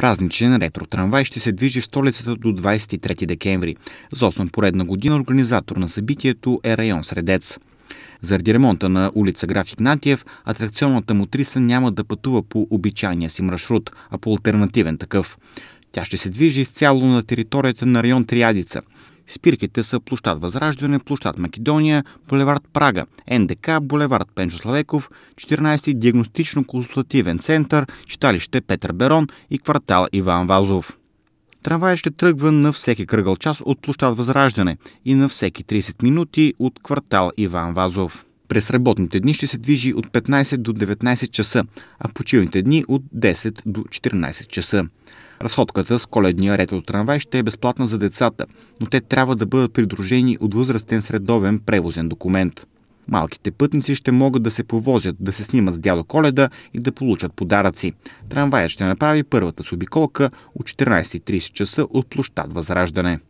Празничен ретро-трамвай ще се движи в столицата до 23 декември. За 8 поредна година организатор на събитието е район Средец. Заради ремонта на улица Граф Игнатиев, атракционната триса няма да пътува по обичайния си маршрут, а по альтернативен такъв. Тя ще се движи изцяло на територията на район Триадица. Спирките са площад Възраждане, площад Македония, булевард Прага, НДК, булевард Пенчо Славеков, 14 диагностично-консултативен център, читалище Петър Берон и квартал Иван Вазов. Трамвай ще тръгва на всеки кръгъл час от площад Възраждане и на всеки 30 минути от квартал Иван Вазов. През работните дни ще се движи от 15 до 19 часа, а почивните дни от 10 до 14 часа. Разходката с коледния ред от трамвай ще е безплатна за децата, но те трябва да бъдат придружени от възрастен средовен превозен документ. Малките пътници ще могат да се повозят, да се снимат с дядо Коледа и да получат подаръци. Трамваят ще направи първата субиколка от 14.30 часа от площад Възраждане.